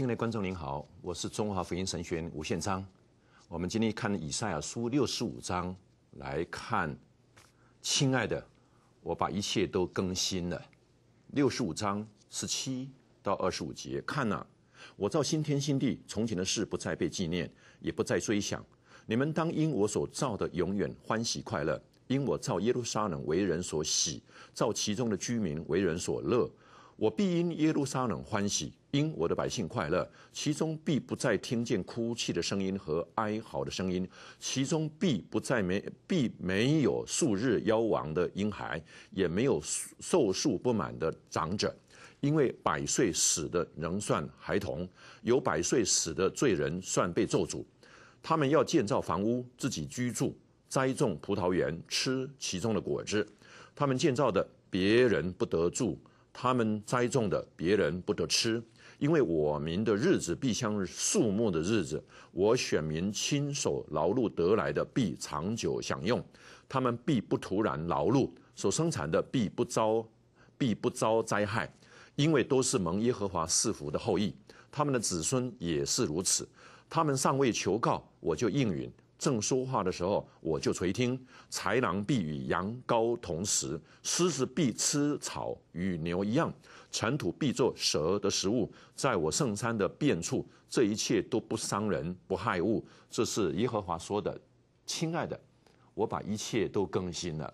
亲爱的观众您好，我是中华福音神学院吴宪章。我们今天看以赛亚书六十五章来看，亲爱的，我把一切都更新了。六十五章十七到二十五节看了，我造新天新地，从前的事不再被纪念，也不再追想。你们当因我所造的永远欢喜快乐，因我造耶路撒冷为人所喜，造其中的居民为人所乐。我必因耶路撒冷欢喜，因我的百姓快乐。其中必不再听见哭泣的声音和哀嚎的声音。其中必不再没必没有数日夭亡的婴孩，也没有寿数不满的长者。因为百岁死的能算孩童，有百岁死的罪人算被咒诅。他们要建造房屋，自己居住；栽种葡萄园，吃其中的果子。他们建造的，别人不得住。他们栽种的，别人不得吃，因为我民的日子必像树木的日子。我选民亲手劳碌得来的，必长久享用。他们必不徒然劳碌，所生产的必不遭必不遭灾害，因为都是蒙耶和华赐福的后裔，他们的子孙也是如此。他们尚未求告，我就应允。正说话的时候，我就垂听。豺狼必与羊羔同食，狮子必吃草与牛一样，尘土必作蛇的食物。在我圣餐的便处，这一切都不伤人，不害物。这是耶和华说的，亲爱的，我把一切都更新了，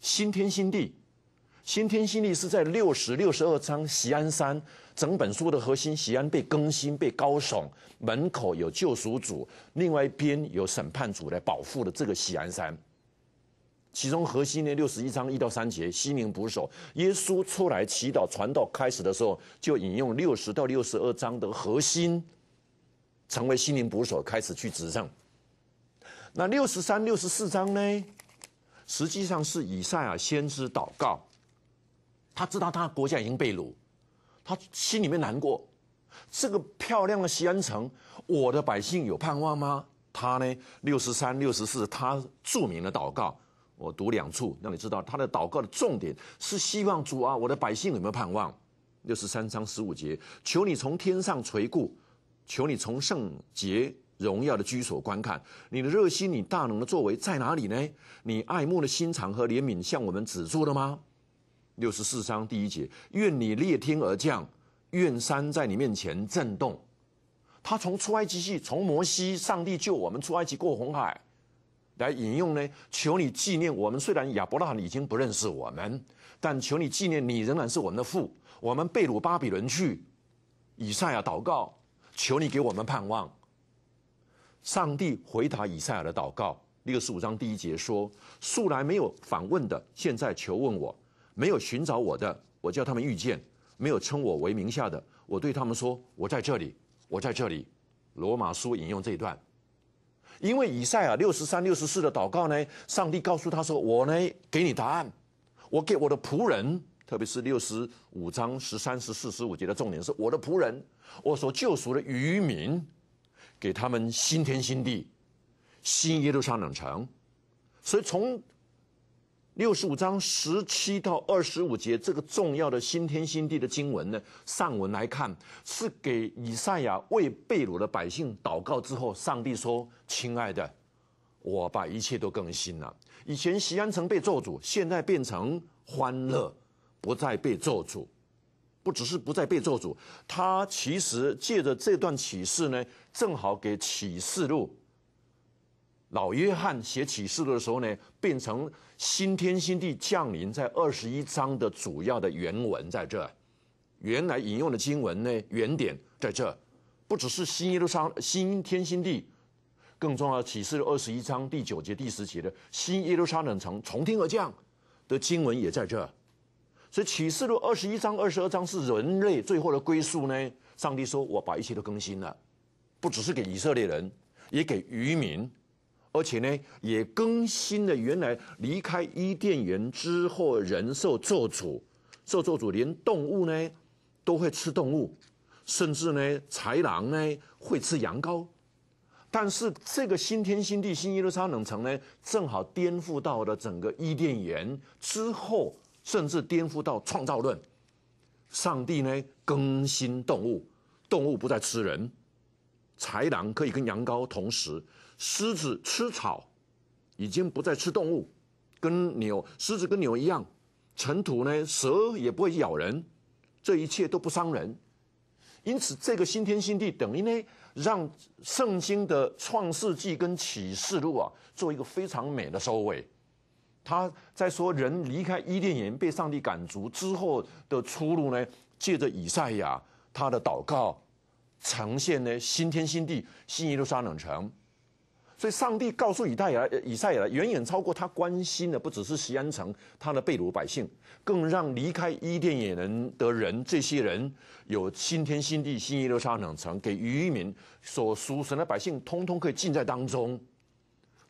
新天新地。先天性力是在六十六十二章喜安山，整本书的核心喜安被更新被高耸，门口有救赎主，另外一边有审判主来保护的这个喜安山。其中核心呢六十一章一到三节心灵捕手耶稣出来祈祷传道开始的时候就引用六十到六十二章的核心，成为心灵捕手开始去执政。那六十三六十四章呢，实际上是以赛亚先知祷告。他知道他国家已经被掳，他心里面难过。这个漂亮的西安城，我的百姓有盼望吗？他呢？六十三、六十四，他著名的祷告，我读两处，让你知道他的祷告的重点是希望主啊，我的百姓有没有盼望？六十三章十五节，求你从天上垂顾，求你从圣洁荣耀的居所观看，你的热心、你大能的作为在哪里呢？你爱慕的心肠和怜悯向我们止住了吗？六十四章第一节，愿你裂天而降，愿山在你面前震动。他从出埃及记，从摩西，上帝救我们出埃及过红海，来引用呢。求你纪念我们，虽然亚伯拉罕已经不认识我们，但求你纪念你仍然是我们的父。我们被掳巴比伦去，以赛亚祷告，求你给我们盼望。上帝回答以赛亚的祷告，六十五章第一节说：“素来没有反问的，现在求问我。”没有寻找我的，我叫他们遇见；没有称我为名下的，我对他们说：我在这里，我在这里。罗马书引用这一段，因为以赛亚六十三、六十四的祷告呢，上帝告诉他说：我呢，给你答案，我给我的仆人，特别是六十五章十三、十四、十五节的重点是我的仆人，我所救赎的渔民，给他们新天新地，新耶路撒冷城。所以从。六十五章十七到二十五节，这个重要的新天新地的经文呢，上文来看是给以赛亚为被掳的百姓祷告之后，上帝说：“亲爱的，我把一切都更新了。以前西安城被做主，现在变成欢乐，不再被做主。不只是不再被做主，他其实借着这段启示呢，正好给启示录。”老约翰写启示录的时候呢，变成新天新地降临，在二十一章的主要的原文在这，原来引用的经文呢，原点在这，不只是新耶路撒新天新地，更重要的启示录二十一章第九节第十节的新耶路撒冷城从天而降的经文也在这，所以启示录二十一章二十二章是人类最后的归宿呢。上帝说：“我把一切都更新了，不只是给以色列人，也给渔民。”而且呢，也更新了原来离开伊甸园之后人兽做主，兽做主连动物呢都会吃动物，甚至呢豺狼呢会吃羊羔。但是这个新天新地新耶路撒冷城呢，正好颠覆到了整个伊甸园之后，甚至颠覆到创造论，上帝呢更新动物，动物不再吃人，豺狼可以跟羊羔同时。狮子吃草，已经不再吃动物，跟牛狮子跟牛一样。尘土呢，蛇也不会咬人，这一切都不伤人。因此，这个新天新地等于呢，让圣经的创世纪跟启示录啊，做一个非常美的收尾。他在说人离开伊甸园被上帝赶逐之后的出路呢，借着以赛亚他的祷告，呈现呢新天新地、新耶路撒冷城。所以，上帝告诉以太亚，以赛来，远远超过他关心的，不只是西安城，他的被掳百姓，更让离开伊甸也能的人，这些人有新天新地、新耶路撒冷城，给渔民、所属神的百姓，通通可以进在当中。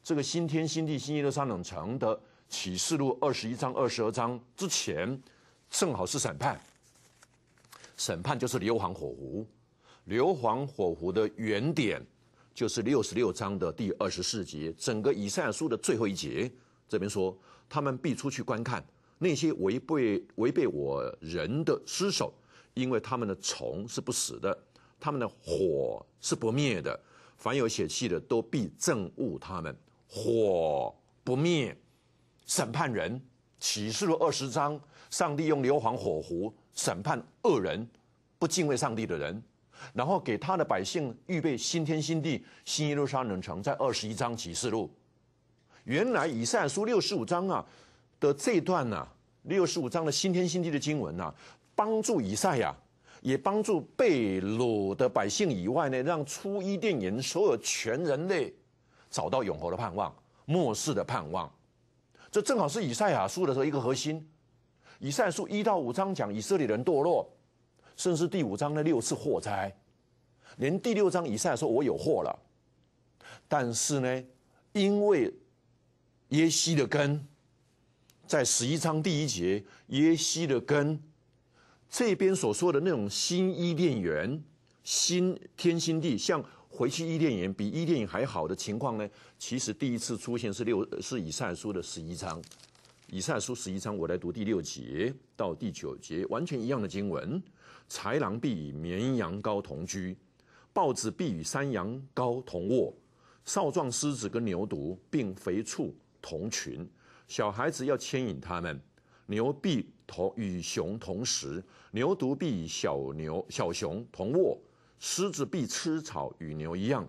这个新天新地、新耶路撒冷城的启示录二十一章、二十二章之前，正好是审判。审判就是硫磺火湖，硫磺火湖的原点。就是六十六章的第二十四节，整个以赛亚书的最后一节，这边说，他们必出去观看那些违背违背我人的尸首，因为他们的虫是不死的，他们的火是不灭的。凡有血气的都必憎恶他们，火不灭。审判人，启示录二十章，上帝用硫磺火湖审判恶人，不敬畏上帝的人。然后给他的百姓预备新天新地、新耶路撒冷城，在二十一章启示录。原来以赛亚书六十五章啊的这段呢，六十五章的新天新地的经文呢，帮助以赛亚，也帮助被掳的百姓以外呢，让出伊甸人所有全人类找到永恒的盼望、末世的盼望。这正好是以赛亚书的时候一个核心。以赛亚书一到五章讲以色列人堕落。甚至第五章那六次祸灾，连第六章以赛说“我有祸了”，但是呢，因为耶西的根，在十一章第一节，耶西的根这边所说的那种新伊甸园、新天新地，像回去伊甸园比伊甸园还好的情况呢，其实第一次出现是六是以赛书的十一章，以赛书十一章我来读第六节到第九节，完全一样的经文。豺狼必与绵羊羔同居，豹子必与山羊羔同卧，少壮狮子跟牛犊并肥畜同群。小孩子要牵引他们。牛必同与熊同食，牛犊必与小牛、小熊同卧。狮子必吃草与牛一样。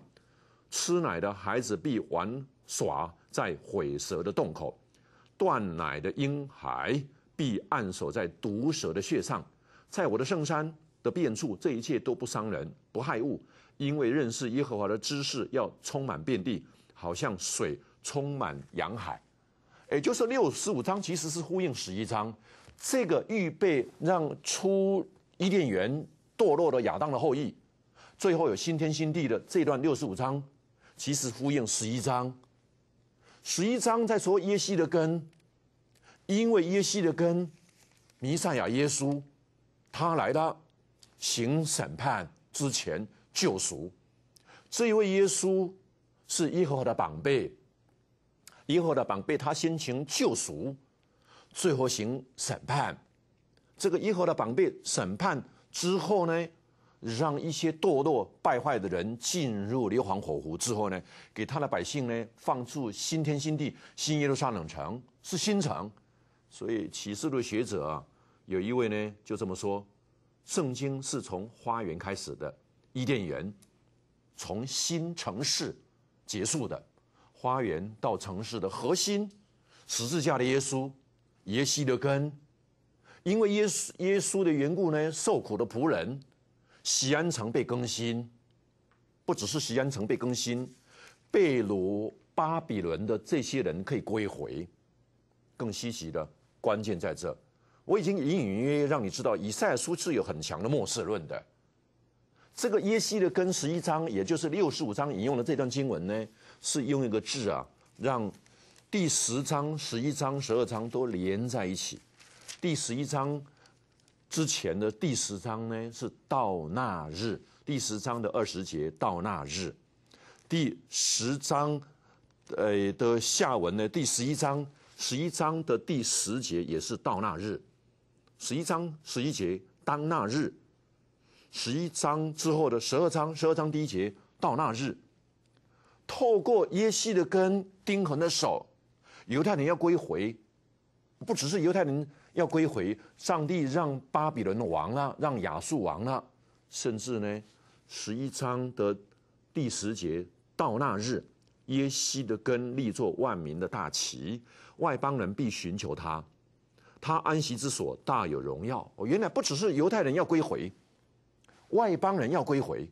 吃奶的孩子必玩耍在毁蛇的洞口，断奶的婴孩必按守在毒蛇的穴上。在我的圣山的遍处，这一切都不伤人，不害物，因为认识耶和华的知识要充满遍地，好像水充满洋海。也就是六十五章其实是呼应十一章，这个预备让出伊甸园堕落的亚当的后裔，最后有新天新地的这段六十五章，其实呼应十一章。十一章在说耶西的根，因为耶西的根弥赛亚耶稣。他来了，行审判之前救赎，这一位耶稣是耶和华的长辈，耶和华的长辈他先行救赎，最后行审判。这个耶和华的长辈审判之后呢，让一些堕落败坏的人进入硫磺火湖之后呢，给他的百姓呢放出新天新地、新耶路撒冷城，是新城。所以启示录学者啊。有一位呢，就这么说，圣经是从花园开始的，伊甸园，从新城市结束的，花园到城市的核心，十字架的耶稣，耶稣的根，因为耶稣耶稣的缘故呢，受苦的仆人，西安城被更新，不只是西安城被更新，被掳巴比伦的这些人可以归回，更稀奇的关键在这。我已经隐隐约约让你知道，以赛书是有很强的末世论的。这个耶西的根十一章，也就是六十五章引用的这段经文呢，是用一个字啊，让第十章、十一章、十二章都连在一起。第十一章之前的第十章呢，是到那日；第十章的二十节到那日；第十章呃的下文呢，第十一章十一章的第十节也是到那日。十一章十一节，当那日，十一章之后的十二章，十二章第一节到那日，透过耶西的根，钉痕的手，犹太人要归回，不只是犹太人要归回，上帝让巴比伦亡了，让亚述亡了，甚至呢，十一章的第十节到那日，耶西的根立作万民的大旗，外邦人必寻求他。他安息之所大有荣耀。哦，原来不只是犹太人要归回，外邦人要归回，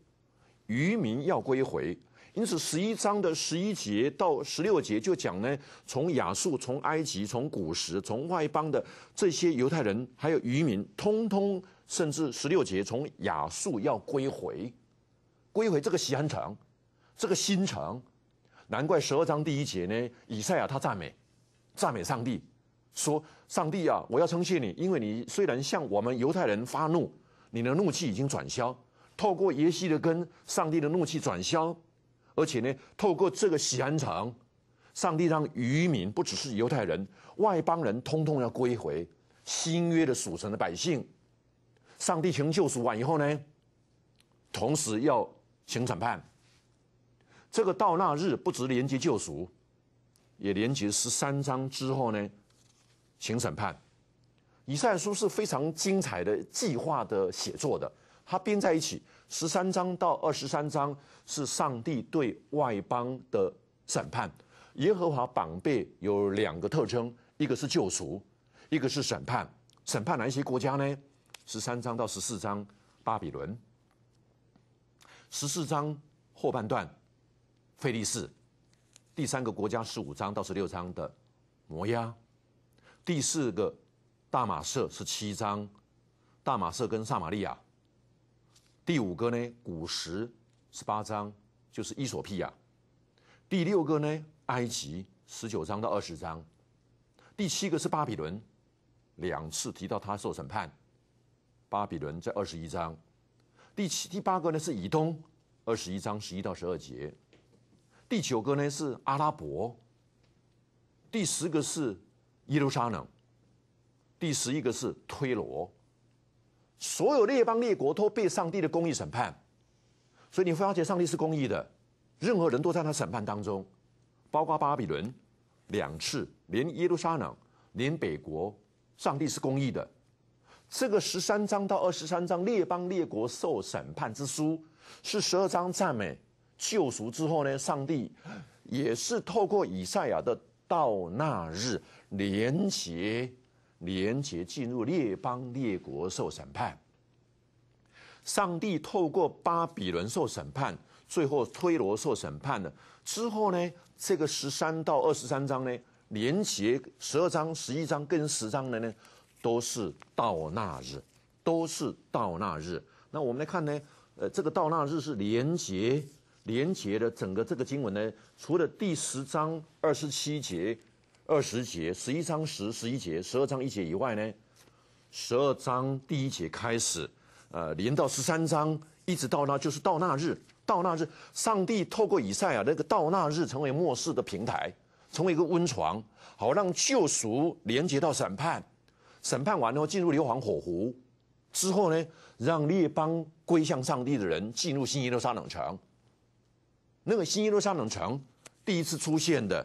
渔民要归回。因此，十一章的十一节到十六节就讲呢，从雅述、从埃及、从古时、从外邦的这些犹太人，还有渔民，通通甚至十六节从雅述要归回，归回这个西安城，这个新城。难怪十二章第一节呢，以赛亚他赞美，赞美上帝。说上帝啊，我要称谢你，因为你虽然向我们犹太人发怒，你的怒气已经转消。透过耶稣的根，上帝的怒气转消，而且呢，透过这个喜安城，上帝让渔民不只是犹太人，外邦人通通要归回新约的属城的百姓。上帝行救赎完以后呢，同时要行审判。这个到那日不止连接救赎，也连接十三章之后呢。行审判，以赛书是非常精彩的计划的写作的，它编在一起十三章到二十三章是上帝对外邦的审判。耶和华绑被有两个特征，一个是救赎，一个是审判。审判哪些国家呢？十三章到十四章巴比伦，十四章后半段费力士；第三个国家十五章到十六章的摩押。第四个，大马色是七章，大马色跟撒玛利亚。第五个呢，古时十八章，就是伊索匹亚。第六个呢，埃及十九章到二十章。第七个是巴比伦，两次提到他受审判。巴比伦在二十一章。第七、第八个呢是以东，二十一章十一到十二节。第九个呢是阿拉伯。第十个是。耶路撒冷，第十一个是推罗，所有列邦列国都被上帝的公义审判，所以你会发现上帝是公义的，任何人都在他审判当中，包括巴比伦两次，连耶路撒冷，连北国，上帝是公义的。这个十三章到二十三章列邦列国受审判之书，是十二章赞美救赎之后呢，上帝也是透过以赛亚的。到那日，连结，连结进入列邦列国受审判。上帝透过巴比伦受审判，最后推罗受审判了之后呢，这个十三到二十三章呢，连结十二章、十一章跟十章的呢，都是到那日，都是到那日。那我们来看呢，呃，这个到那日是连结。连接的整个这个经文呢，除了第十章二十七节、二十节、十一章十十一节、十二章一节以外呢，十二章第一节开始，呃，连到十三章，一直到那，就是到那日，到那日，上帝透过以赛亚那个到那日成为末世的平台，成为一个温床，好让救赎连接到审判，审判完后进入硫磺火湖，之后呢，让列邦归向上帝的人进入新耶路撒冷城。那个新耶路撒冷城第一次出现的，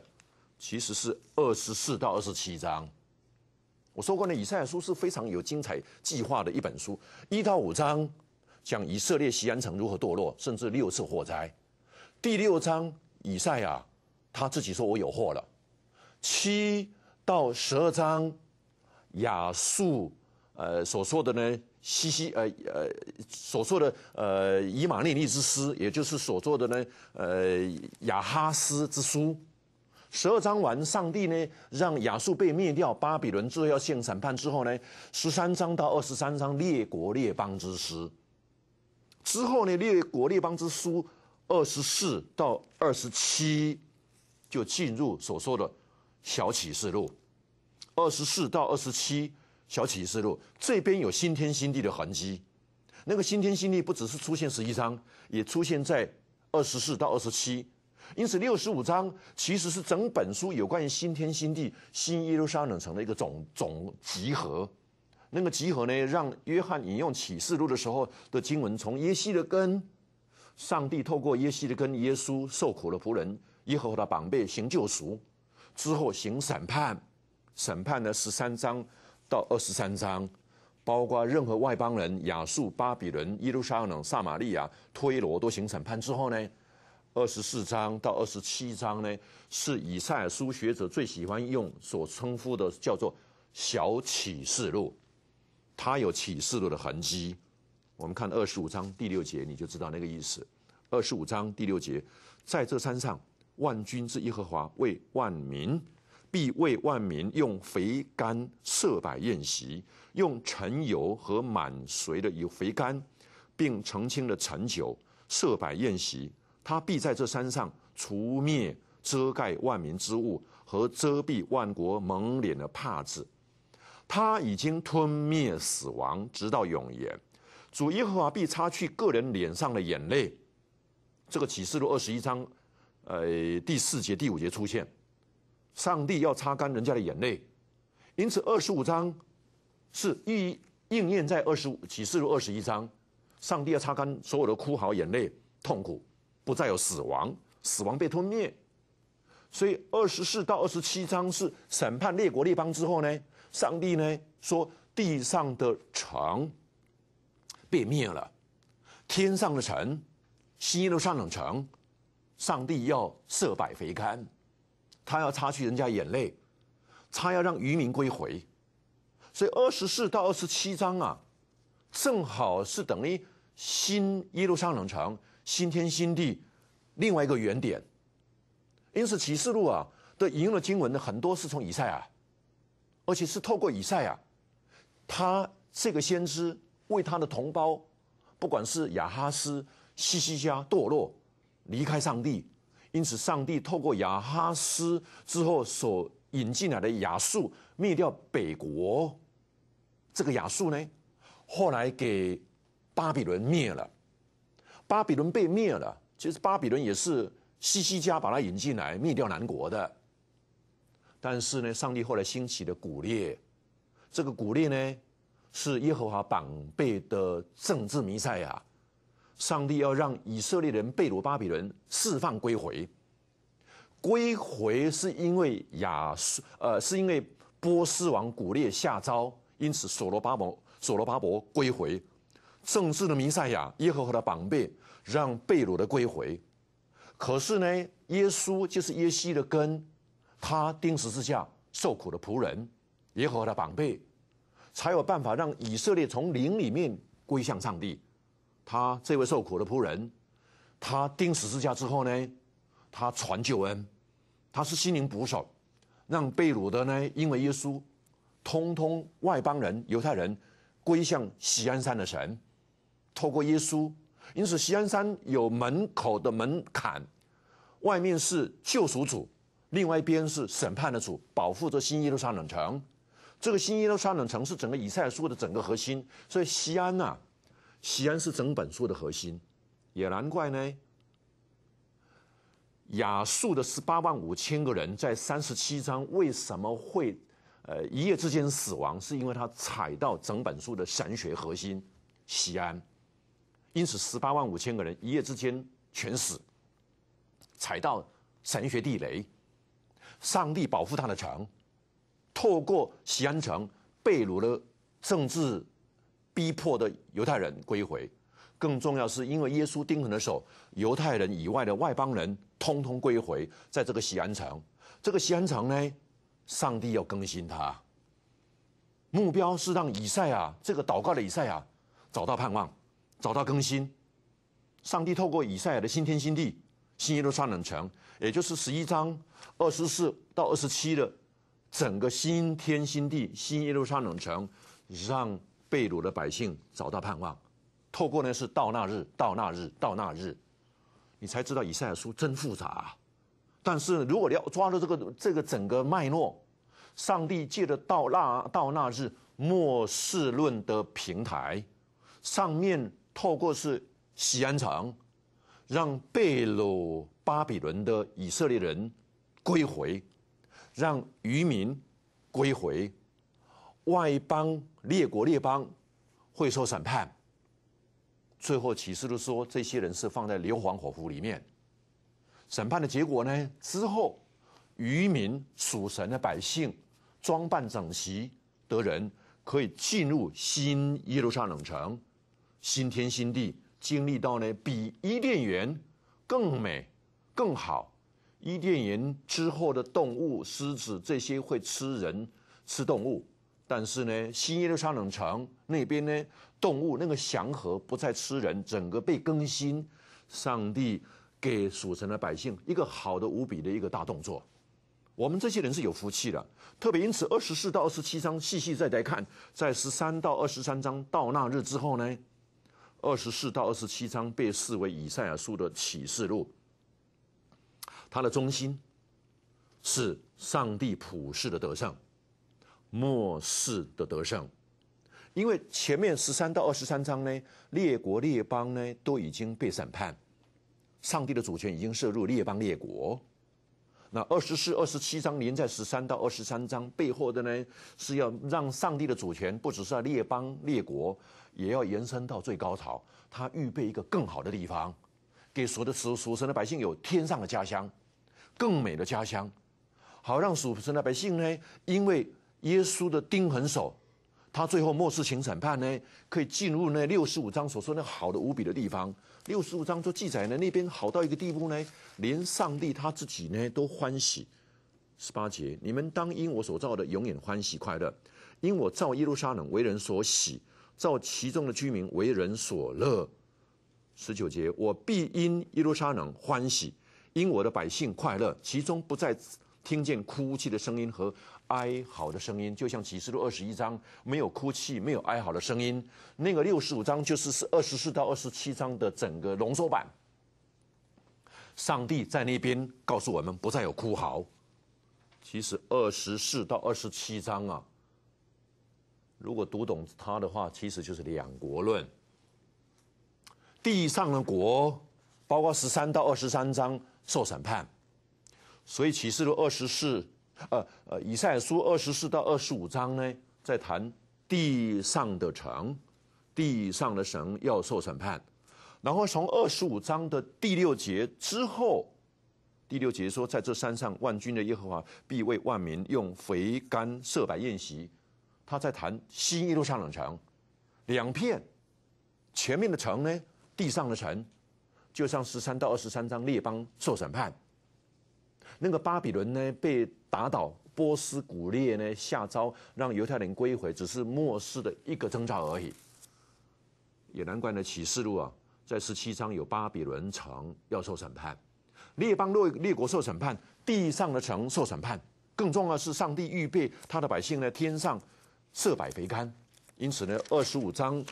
其实是二十四到二十七章。我说过呢，以赛亚书是非常有精彩计划的一本书。一到五章讲以色列西安城如何堕落，甚至六次火灾。第六章，以赛亚他自己说我有祸了。七到十二章，亚述呃所说的呢？西西，呃呃，所做的，呃以马内利之诗，也就是所做的呢，呃雅哈斯之书，十二章完，上帝呢让亚述被灭掉，巴比伦最后要现审判之后呢，十三章到二十三章列国列邦之诗。之后呢列国列邦之书二十四到二十七就进入所说的，小启示录二十四到二十七。小启示录这边有新天新地的痕迹，那个新天新地不只是出现十一章，也出现在二十四到二十七，因此六十五章其实是整本书有关于新天新地、新耶路撒冷城的一个总总集合。那个集合呢，让约翰引用启示录的时候的经文，从耶稣的根，上帝透过耶稣的根，耶稣受苦的仆人，耶和华的宝贝行救赎，之后行审判，审判的十三章。到二十三章，包括任何外邦人、亚述、巴比伦、耶路撒冷、撒玛利亚、推罗都行审判之后呢？二十四章到二十七章呢，是以赛尔书学者最喜欢用所称呼的，叫做小启示录。它有启示录的痕迹。我们看二十五章第六节，你就知道那个意思。二十五章第六节，在这山上，万军之耶和华为万民。必为万民用肥甘设摆宴席，用陈油和满髓的油肥甘，并澄清了陈酒设摆宴席。他必在这山上除灭遮盖万民之物和遮蔽万国蒙脸的帕子。他已经吞灭死亡，直到永远。主耶和华必擦去个人脸上的眼泪。这个启示录二十一章，呃，第四节第五节出现。上帝要擦干人家的眼泪，因此二十五章是意应验在二十五启示录二十一章。上帝要擦干所有的哭嚎眼泪、痛苦，不再有死亡，死亡被吞灭。所以二十四到二十七章是审判列国列邦之后呢，上帝呢说地上的城被灭了，天上的城，西路上的城，上帝要设百肥甘。他要擦去人家眼泪，他要让渔民归回，所以二十四到二十七章啊，正好是等于新耶路撒冷城新天新地另外一个原点。因此启示录啊的引用的经文呢，很多是从以赛亚，而且是透过以赛亚，他这个先知为他的同胞，不管是亚哈斯、西西家堕落离开上帝。因此，上帝透过亚哈斯之后所引进来的亚述灭掉北国，这个亚述呢，后来给巴比伦灭了。巴比伦被灭了，其实巴比伦也是西西家把他引进来灭掉南国的。但是呢，上帝后来兴起的古列，这个古列呢，是耶和华榜背的政治弥赛亚。上帝要让以色列人被掳巴比伦释放归回，归回是因为亚述，呃，是因为波斯王古列下诏，因此所罗巴摩所罗巴伯归回，正式的弥赛亚耶和和的绑辈让被掳的归回。可是呢，耶稣就是耶稣的根，他钉十字架受苦的仆人，耶和和的绑辈，才有办法让以色列从灵里面归向上帝。他这位受苦的仆人，他钉十字架之后呢，他传救恩，他是心灵捕手，让贝鲁德呢因为耶稣，通通外邦人、犹太人归向锡安山的神。透过耶稣，因此锡安山有门口的门槛，外面是救赎主，另外一边是审判的主，保护着新耶路撒冷城。这个新耶路撒冷城是整个以赛亚书的整个核心，所以西安啊。西安是整本书的核心，也难怪呢。雅述的十八万五千个人在三十七章为什么会呃一夜之间死亡？是因为他踩到整本书的神学核心——西安，因此十八万五千个人一夜之间全死，踩到神学地雷。上帝保护他的城，透过西安城背离了政治。逼迫的犹太人归回，更重要是因为耶稣钉痕的手，犹太人以外的外邦人通通归回在这个西安城。这个西安城呢，上帝要更新它，目标是让以赛亚这个祷告的以赛亚找到盼望，找到更新。上帝透过以赛亚的新天新地、新耶路撒冷城，也就是十一章二十四到二十七的整个新天新地、新耶路撒冷城，让。被掳的百姓找到盼望，透过呢是到那日，到那日，到那日，你才知道以赛亚书真复杂。但是如果你要抓住这个这个整个脉络，上帝借着到那到那日末世论的平台，上面透过是喜安城，让被掳巴比伦的以色列人归回，让渔民归回。外邦列国列邦会受审判。最后启示都说，这些人是放在硫磺火湖里面。审判的结果呢？之后，渔民、属神的百姓，装扮整齐的人，可以进入新耶路撒冷城，新天新地。经历到呢，比伊甸园更美更好。伊甸园之后的动物，狮子这些会吃人、吃动物。但是呢，新耶路撒冷城那边呢，动物那个祥和不再吃人，整个被更新，上帝给属神的百姓一个好的无比的一个大动作。我们这些人是有福气的，特别因此二十四到二十七章细细再来看，在十三到二十三章到那日之后呢，二十四到二十七章被视为以赛亚书的启示录。它的中心是上帝普世的德善。末世的得胜，因为前面十三到二十三章呢，列国列邦呢都已经被审判，上帝的主权已经摄入列邦列国。那二十四、二十七章连在十三到二十三章背后的呢，是要让上帝的主权不只是在列邦列国，也要延伸到最高潮，他预备一个更好的地方，给属的属属神的百姓有天上的家乡，更美的家乡，好让属神的百姓呢，因为。耶稣的钉痕手，他最后末世行审判呢，可以进入那六十五章所说那好的无比的地方。六十五章做记载呢，那边好到一个地步呢，连上帝他自己呢都欢喜。十八节，你们当因我所造的永远欢喜快乐，因我造耶路撒冷为人所喜，造其中的居民为人所乐。十九节，我必因耶路撒冷欢喜，因我的百姓快乐，其中不再听见哭泣的声音和。哀嚎的声音，就像启示录二十一章没有哭泣、没有哀嚎的声音。那个六十五章就是是二十四到二十七章的整个浓缩版。上帝在那边告诉我们，不再有哭嚎。其实二十四到二十七章啊，如果读懂它的话，其实就是两国论。地上的国，包括十三到二十三章受审判。所以启示录二十四。呃呃，以赛亚书二十四到二十五章呢，在谈地上的城，地上的神要受审判。然后从二十五章的第六节之后，第六节说，在这山上万军的耶和华必为万民用肥甘设摆宴席。他在谈新耶路撒冷城，两片，前面的城呢，地上的城，就像十三到二十三章列邦受审判，那个巴比伦呢被。打倒波斯古列呢？下诏让犹太人归回，只是末世的一个征兆而已。也难怪呢，《启示录》啊，在十七章有巴比伦城要受审判，列邦落列国受审判，地上的城受审判。更重要是，上帝预备他的百姓呢，天上设百肥竿。因此呢，二十五章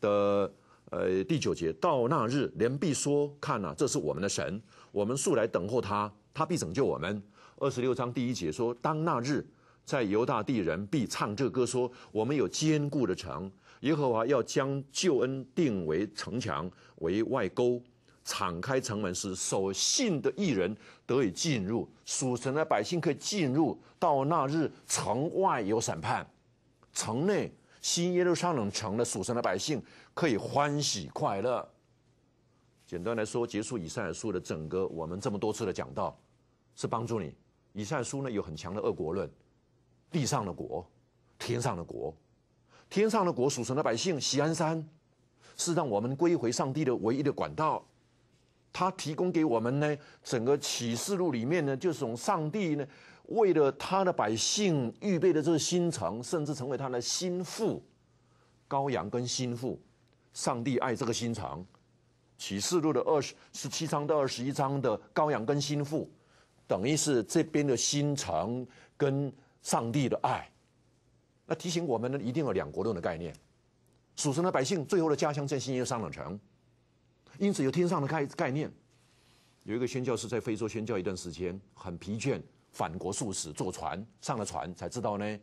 的呃第九节，到那日，人必说：看呐，这是我们的神，我们素来等候他，他必拯救我们。二十六章第一节说：“当那日，在犹大地人必唱这歌，说：我们有坚固的城，耶和华要将救恩定为城墙，为外沟。敞开城门时，守信的艺人得以进入，属神的百姓可以进入。到那日，城外有审判，城内新耶路撒冷城的属神的百姓可以欢喜快乐。简单来说，结束以赛亚书的整个我们这么多次的讲到，是帮助你。”以善书呢有很强的二国论，地上的国，天上的国，天上的国属神的百姓，喜安山，是让我们归回上帝的唯一的管道。他提供给我们呢，整个启示录里面呢，就是从上帝呢，为了他的百姓预备的这个心肠，甚至成为他的心腹，羔羊跟心腹。上帝爱这个心肠，启示录的二十十七章到二十一章的羔羊跟心腹。等于是这边的心肠跟上帝的爱，那提醒我们呢，一定有两国论的概念。属神的百姓最后的家乡在新耶上冷城，因此有天上的概概念。有一个宣教士在非洲宣教一段时间，很疲倦，返国数十，坐船上了船才知道呢，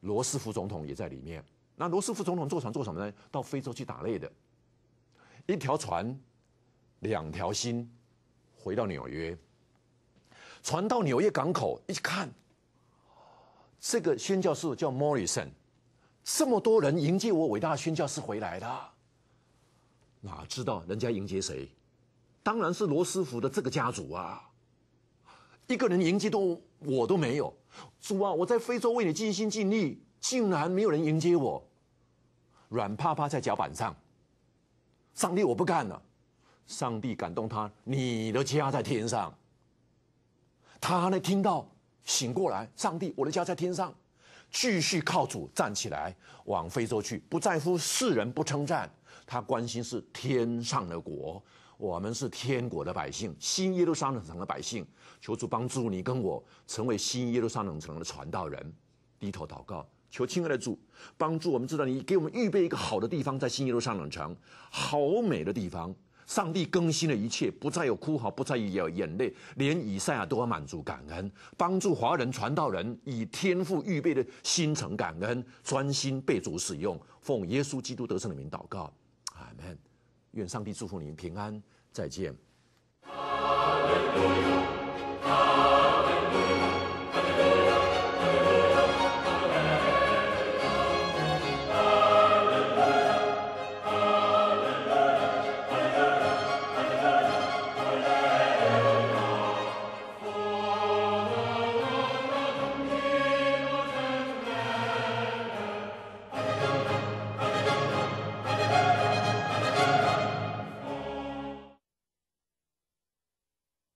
罗斯福总统也在里面。那罗斯福总统坐船做什么呢？到非洲去打猎的。一条船，两条心，回到纽约。传到纽约港口，一看，这个宣教士叫莫里森，这么多人迎接我伟大的宣教士回来了。哪知道人家迎接谁？当然是罗斯福的这个家族啊！一个人迎接都我都没有，主啊，我在非洲为你尽心尽力，竟然没有人迎接我，软趴趴在甲板上。上帝，我不干了！上帝感动他，你的家在天上。他呢？听到醒过来，上帝，我的家在天上，继续靠主站起来，往非洲去，不在乎世人不称赞。他关心是天上的国，我们是天国的百姓，新耶路撒冷城的百姓，求主帮助你跟我成为新耶路撒冷城的传道人。低头祷告，求亲爱的主帮助我们，知道你给我们预备一个好的地方，在新耶路撒冷城，好美的地方。上帝更新了一切，不再有哭嚎，不再有眼泪，连以赛亚都要满足感恩，帮助华人传道人以天赋预备的心诚感恩，专心被主使用，奉耶稣基督得胜的名祷告，阿门。愿上帝祝福您平安，再见。